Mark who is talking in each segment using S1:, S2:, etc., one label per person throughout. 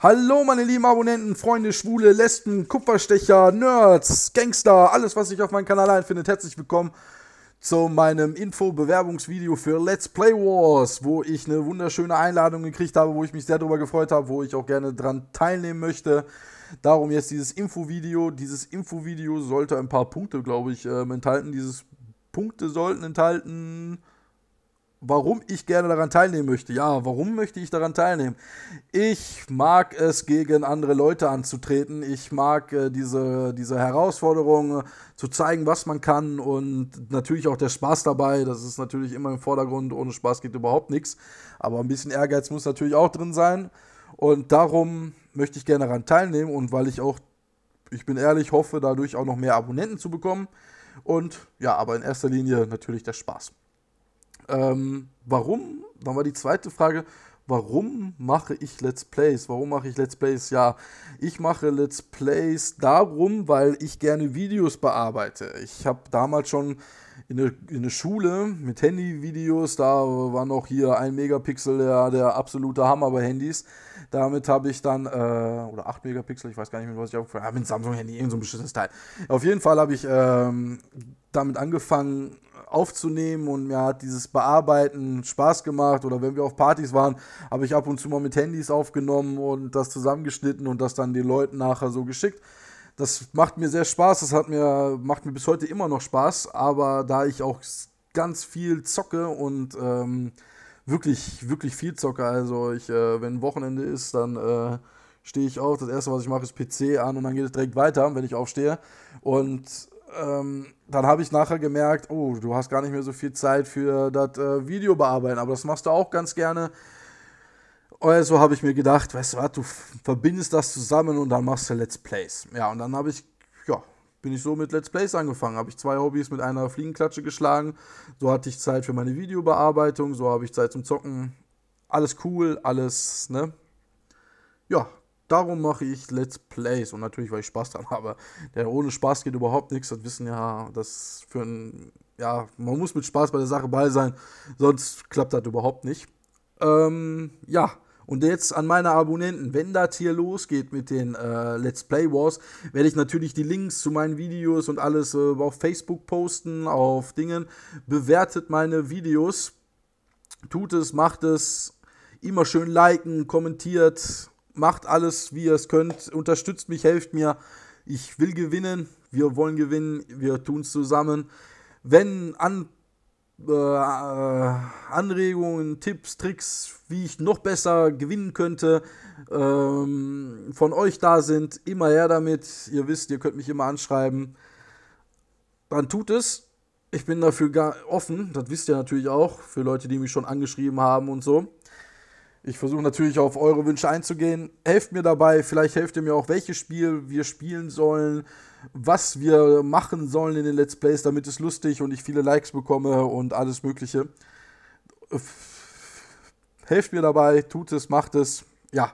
S1: Hallo meine lieben Abonnenten, Freunde, Schwule, Lesben, Kupferstecher, Nerds, Gangster, alles was sich auf meinem Kanal einfindet. Herzlich willkommen zu meinem Info-Bewerbungsvideo für Let's Play Wars, wo ich eine wunderschöne Einladung gekriegt habe, wo ich mich sehr darüber gefreut habe, wo ich auch gerne dran teilnehmen möchte. Darum jetzt dieses Info-Video. Dieses Info-Video sollte ein paar Punkte, glaube ich, ähm, enthalten. Dieses Punkte sollten enthalten warum ich gerne daran teilnehmen möchte. Ja, warum möchte ich daran teilnehmen? Ich mag es, gegen andere Leute anzutreten. Ich mag äh, diese, diese Herausforderung, äh, zu zeigen, was man kann und natürlich auch der Spaß dabei. Das ist natürlich immer im Vordergrund. Ohne Spaß geht überhaupt nichts. Aber ein bisschen Ehrgeiz muss natürlich auch drin sein. Und darum möchte ich gerne daran teilnehmen und weil ich auch, ich bin ehrlich, hoffe, dadurch auch noch mehr Abonnenten zu bekommen. Und ja, aber in erster Linie natürlich der Spaß. Ähm, warum? Dann war die zweite Frage, warum mache ich Let's Plays? Warum mache ich Let's Plays? Ja, ich mache Let's Plays darum, weil ich gerne Videos bearbeite. Ich habe damals schon in der, in der Schule mit Handyvideos, da war noch hier ein Megapixel der, der absolute Hammer bei Handys. Damit habe ich dann, äh, oder 8 Megapixel, ich weiß gar nicht mehr, was ich angefangen habe, ah, mit Samsung-Handy, irgend so ein beschissenes Teil. Auf jeden Fall habe ich ähm, damit angefangen, aufzunehmen und mir hat dieses Bearbeiten Spaß gemacht oder wenn wir auf Partys waren, habe ich ab und zu mal mit Handys aufgenommen und das zusammengeschnitten und das dann den Leuten nachher so geschickt. Das macht mir sehr Spaß, das hat mir, macht mir bis heute immer noch Spaß, aber da ich auch ganz viel zocke und ähm, wirklich, wirklich viel zocke, also ich, äh, wenn Wochenende ist, dann äh, stehe ich auf, das erste, was ich mache, ist PC an und dann geht es direkt weiter, wenn ich aufstehe und ähm, dann habe ich nachher gemerkt, oh, du hast gar nicht mehr so viel Zeit für das äh, Video bearbeiten, aber das machst du auch ganz gerne. Also habe ich mir gedacht, weißt du was, du verbindest das zusammen und dann machst du Let's Plays. Ja, und dann habe ich, ja, bin ich so mit Let's Plays angefangen. Habe ich zwei Hobbys mit einer Fliegenklatsche geschlagen. So hatte ich Zeit für meine Videobearbeitung, so habe ich Zeit zum Zocken. Alles cool, alles, ne? Ja, darum mache ich Let's Plays und natürlich, weil ich Spaß dran habe. Der ohne Spaß geht überhaupt nichts, das wissen ja, das für ein, ja, man muss mit Spaß bei der Sache bei sein, sonst klappt das überhaupt nicht. Ähm, ja, und jetzt an meine Abonnenten, wenn das hier losgeht mit den äh, Let's Play Wars, werde ich natürlich die Links zu meinen Videos und alles äh, auf Facebook posten, auf Dingen. Bewertet meine Videos. Tut es, macht es. Immer schön liken, kommentiert, macht alles, wie ihr es könnt, unterstützt mich, helft mir. Ich will gewinnen, wir wollen gewinnen, wir tun es zusammen. Wenn an, äh, äh, Anregungen, Tipps, Tricks, wie ich noch besser gewinnen könnte, ähm, von euch da sind, immer her damit. Ihr wisst, ihr könnt mich immer anschreiben. Dann tut es. Ich bin dafür offen, das wisst ihr natürlich auch, für Leute, die mich schon angeschrieben haben und so. Ich versuche natürlich auf eure Wünsche einzugehen. Helft mir dabei, vielleicht helft ihr mir auch, welches Spiel wir spielen sollen, was wir machen sollen in den Let's Plays, damit es lustig und ich viele Likes bekomme und alles Mögliche. Helft mir dabei, tut es, macht es. Ja.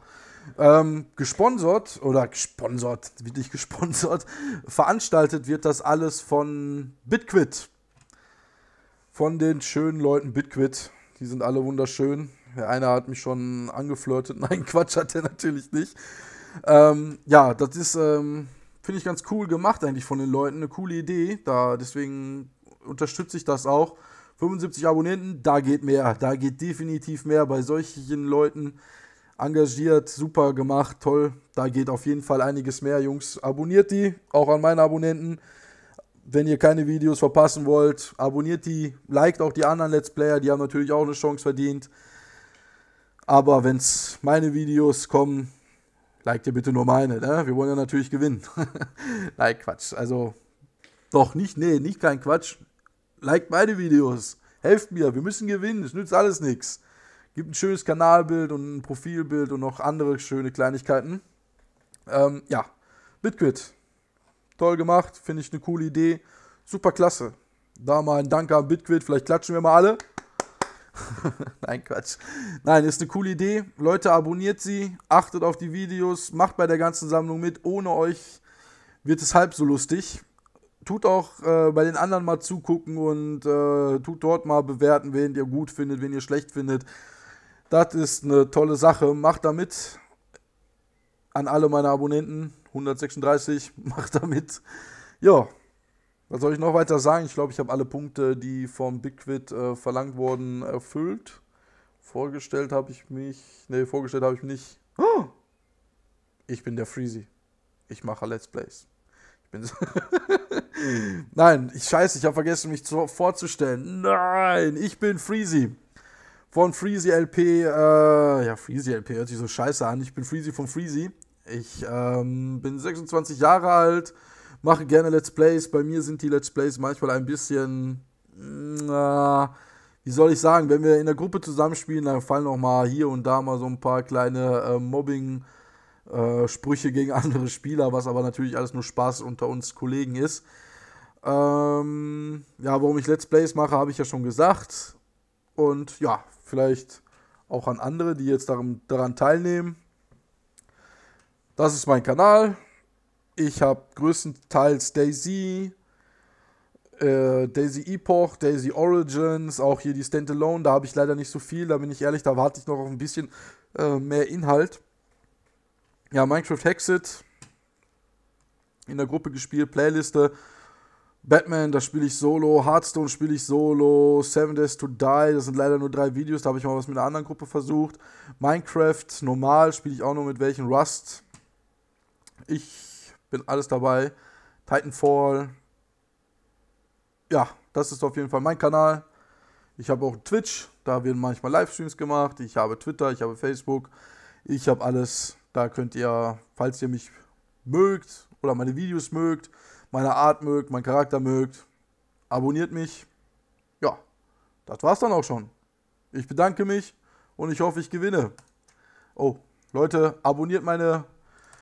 S1: Ähm, gesponsert oder gesponsert, wird nicht gesponsert, veranstaltet wird das alles von Bitquit. Von den schönen Leuten Bitquit. Die sind alle wunderschön. Einer hat mich schon angeflirtet. Nein, Quatsch hat er natürlich nicht. Ähm, ja, das ist, ähm, finde ich, ganz cool gemacht eigentlich von den Leuten. Eine coole Idee. Da, deswegen unterstütze ich das auch. 75 Abonnenten, da geht mehr. Da geht definitiv mehr. Bei solchen Leuten engagiert, super gemacht, toll. Da geht auf jeden Fall einiges mehr, Jungs. Abonniert die, auch an meine Abonnenten. Wenn ihr keine Videos verpassen wollt, abonniert die, liked auch die anderen Let's Player, die haben natürlich auch eine Chance verdient. Aber wenn es meine Videos kommen, liked ihr bitte nur meine. Ne? Wir wollen ja natürlich gewinnen. like Quatsch. Also doch nicht, nee, nicht kein Quatsch. Liked meine Videos. Helft mir, wir müssen gewinnen. Es nützt alles nichts. Gibt ein schönes Kanalbild und ein Profilbild und noch andere schöne Kleinigkeiten. Ähm, ja, Bitquit. Toll gemacht, finde ich eine coole Idee. Super klasse. Da mal ein Danke an Bitquid. Vielleicht klatschen wir mal alle. Nein, Quatsch. Nein, ist eine coole Idee. Leute, abonniert sie, achtet auf die Videos, macht bei der ganzen Sammlung mit. Ohne euch wird es halb so lustig. Tut auch äh, bei den anderen mal zugucken und äh, tut dort mal bewerten, wen ihr gut findet, wen ihr schlecht findet. Das ist eine tolle Sache. Macht da mit. An alle meine Abonnenten, 136, macht da mit. Ja. Was soll ich noch weiter sagen? Ich glaube, ich habe alle Punkte, die vom Bigquit äh, verlangt wurden, erfüllt. Vorgestellt habe ich mich. Ne, vorgestellt habe ich mich nicht. Oh! Ich bin der Freezy. Ich mache Let's Plays. Ich bin so Nein, ich scheiße, ich habe vergessen, mich zu, vorzustellen. Nein, ich bin Freezy. Von Freezy LP. Äh, ja, Freezy LP hört sich so scheiße an. Ich bin Freezy von Freezy. Ich ähm, bin 26 Jahre alt mache gerne Let's Plays. Bei mir sind die Let's Plays manchmal ein bisschen, äh, wie soll ich sagen, wenn wir in der Gruppe zusammenspielen, dann fallen auch mal hier und da mal so ein paar kleine äh, Mobbing- äh, Sprüche gegen andere Spieler, was aber natürlich alles nur Spaß unter uns Kollegen ist. Ähm, ja, warum ich Let's Plays mache, habe ich ja schon gesagt. Und ja, vielleicht auch an andere, die jetzt daran, daran teilnehmen. Das ist mein Kanal. Ich habe größtenteils Daisy, äh, Daisy Epoch, Daisy Origins, auch hier die Standalone. Da habe ich leider nicht so viel, da bin ich ehrlich, da warte ich noch auf ein bisschen äh, mehr Inhalt. Ja, Minecraft Hexit in der Gruppe gespielt, Playliste. Batman, das spiele ich solo. Hearthstone spiele ich solo. Seven Days to Die, das sind leider nur drei Videos. Da habe ich mal was mit einer anderen Gruppe versucht. Minecraft, normal, spiele ich auch nur mit welchen. Rust. Ich bin alles dabei. Titanfall. Ja, das ist auf jeden Fall mein Kanal. Ich habe auch Twitch, da werden manchmal Livestreams gemacht. Ich habe Twitter, ich habe Facebook, ich habe alles. Da könnt ihr, falls ihr mich mögt oder meine Videos mögt, meine Art mögt, meinen Charakter mögt, abonniert mich. Ja, das war's dann auch schon. Ich bedanke mich und ich hoffe, ich gewinne. Oh, Leute, abonniert meine